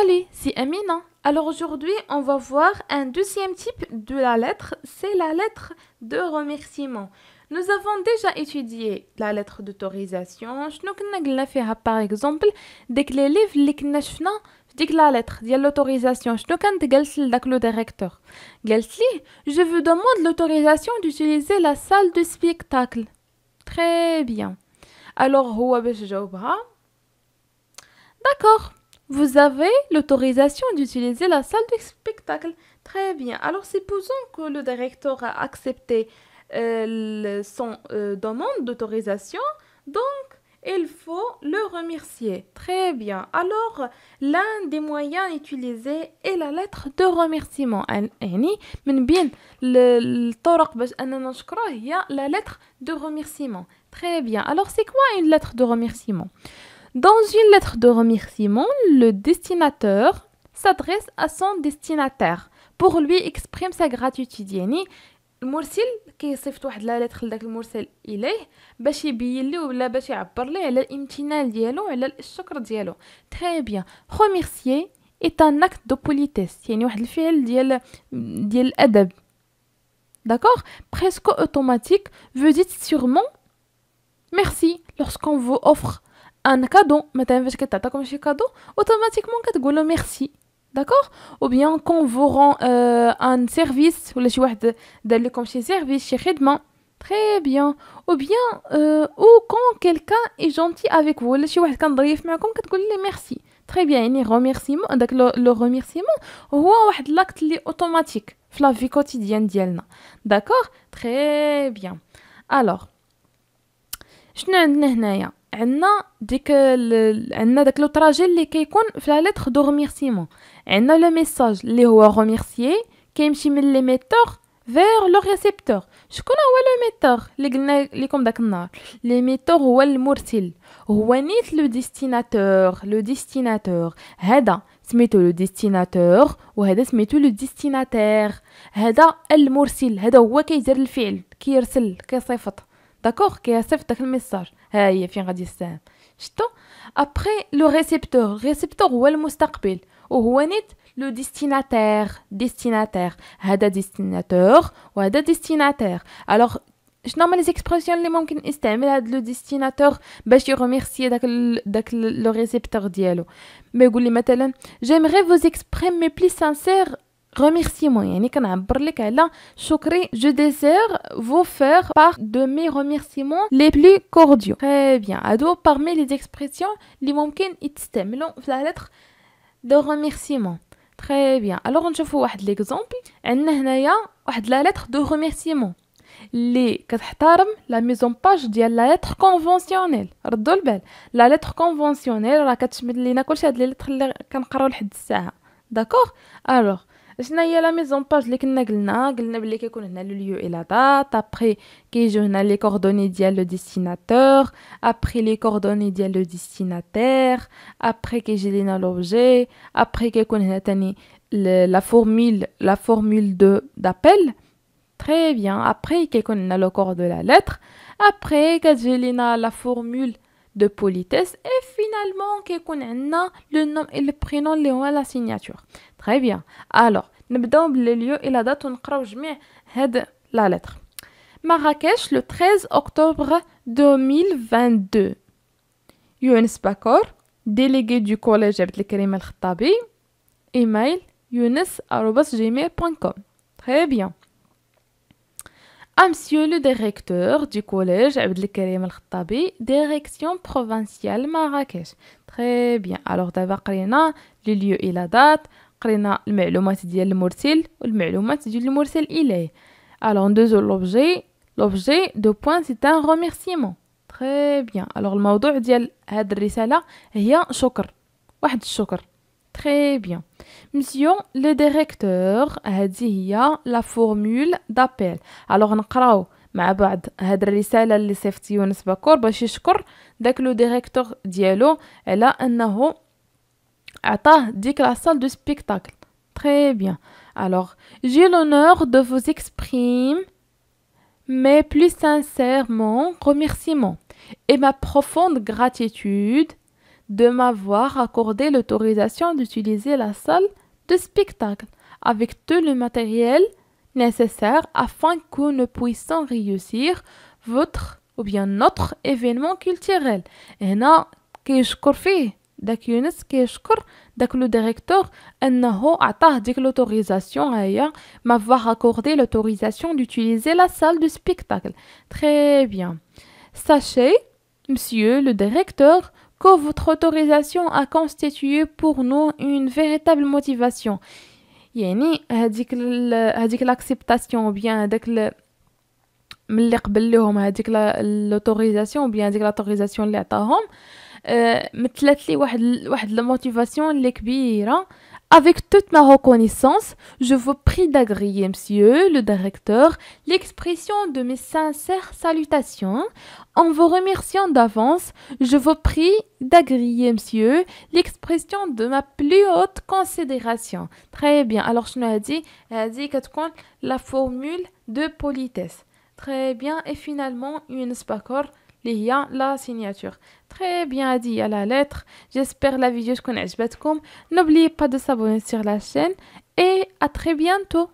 Salut, c'est éminent. Hein. Alors aujourd'hui, on va voir un deuxième type de la lettre, c'est la lettre de remerciement. Nous avons déjà étudié la lettre d'autorisation. Hein, par exemple, dès que les livres les knashna, dès que la lettre, dit l'autorisation, le directeur. je vous demande l'autorisation d'utiliser la salle de spectacle. Très bien. Alors, D'accord. Vous avez l'autorisation d'utiliser la salle de spectacle. Très bien. Alors, supposons que le directeur a accepté euh, son euh, demande d'autorisation. Donc, il faut le remercier. Très bien. Alors, l'un des moyens utilisés est la lettre de remerciement. يعني من بين la lettre de remerciement. Très bien. Alors, c'est quoi une lettre de remerciement dans une lettre de remerciement, le destinateur s'adresse à son destinataire pour lui exprimer sa gratitude. يعني المرسل كيصيفط واحد لا lettre لذاك المرسل اليه باش يبين ليه ولا باش يعبر ليه على الامتنان ديالو على الشكر ديالو Très bien. remercier est un acte de politesse يعني واحد الفعل ديال ديال الادب d'accord presque automatique vous dites sûrement merci lorsqu'on vous offre un cadeau, un cadeau, automatiquement, quand vous dites merci, d'accord? Ou bien quand vous rend euh, un service, vous le souhaitez d'aller comme service, chez très bien. Ou bien euh, ou quand quelqu'un est gentil avec vous, vous le merci, très bien. Et remerciement, le remerciement, vous avez l'acte automatique automatique, la vie quotidienne d'accord? Très bien. Alors, je ne sais pas. عندنا ديك عندنا داك لو تراجي اللي كيكون في لا ليتر دو ريميرسيمون عندنا لو ميساج اللي هو ريميرسيي كيمشي من ليميتور فير لو ريسيبتور شكون هو لو ميتور اللي قلنا لكم داك النهار ليميتور هو المرسل هو نيت لو ديستيناتور لو ديستيناتور هذا سميتو لو ديستيناتور وهذا سميتو لو ديستيناتير هذا المرسل هذا هو كيدير الفعل كيرسل كيصيفط D'accord, qu'est-ce que tu as fait dans ce message? Hé, je viens de dire ça. Après le récepteur, récepteur ou le destinataire, ou honnete, le destinataire, destinataire, à le destinataire ou à le destinataire. Alors, je ne les expressions, les mots que bah, je disais, mais destinataire, je remercie le récepteur d'ailleurs. Mais vous les j'aimerais vous exprimer plus sincèrement. Il Je vais un parler de choukri. Je désire vous faire part de mes remerciements les plus cordiaux. Très bien. Ado, parmi les expressions, les moumkins, ils la lettre de remerciement. Très bien. Alors, on va voir l'exemple. Il y a la lettre de remerciement. Les كتحتارم la mise en page ديال la lettre conventionnelle ردوا la lettre conventionnelle c'est la lettre كلشي هاد لي لتر اللي كنقراو لحد alors je la maison page, Je le lieu et la date. Après je les coordonnées destinataire. Après les coordonnées destinataire. Après j'ai Après la formule, la formule d'appel. Très bien. Après le corps de la lettre. Après la formule de politesse et finalement qu'on a le nom et le prénom à la signature très bien alors nous le lieu et la date on la lettre Marrakech le 13 octobre 2022 Younes Bakor délégué du collège Abdelkarim Al-Khattabi email younes@gmail.com très bien monsieur le directeur du collège Abdelkarim Al-Khattabi, direction provinciale Marrakech. Très bien. Alors d'abord, le lieu et la date. informations le ديال et le informations Il est. alors ندوزو l'objet l'objet de point c'est un remerciement très bien alors le cette ديال هاد الرساله هي شكر le الشكر Très bien. Monsieur le directeur a dit la formule d'appel. Alors, on va mais après, il a laissé la liste de son esbaccor. Je suis dès que le directeur dit hello, elle a la salle de spectacle. Très bien. Alors, j'ai l'honneur de vous exprimer mes plus sincères remerciements et ma profonde gratitude de m'avoir accordé l'autorisation d'utiliser la salle de spectacle avec tout le matériel nécessaire afin que nous puissions réussir votre ou bien notre événement culturel. Et là, كيشكر فيه داك يونس كيشكر داك le directeur, انه عطاه ديك l'autorisation ailleurs, m'avoir accordé l'autorisation d'utiliser la salle de spectacle. Très bien. Sachez, Monsieur le directeur que votre autorisation a constitué pour nous une véritable motivation. Yeni a dit que l'acceptation, ou bien elle a l'autorisation, ou bien a dit que l'autorisation, avec toute ma reconnaissance, je vous prie d'agréer, monsieur le directeur, l'expression de mes sincères salutations. En vous remerciant d'avance, je vous prie d'agréer, monsieur, l'expression de ma plus haute considération. Très bien. Alors, je nous ai dit, a dit que la formule de politesse. Très bien. Et finalement, une spacor. Lia la signature. Très bien dit à la lettre. J'espère la vidéo se connaît plu. N'oubliez pas de s'abonner sur la chaîne et à très bientôt.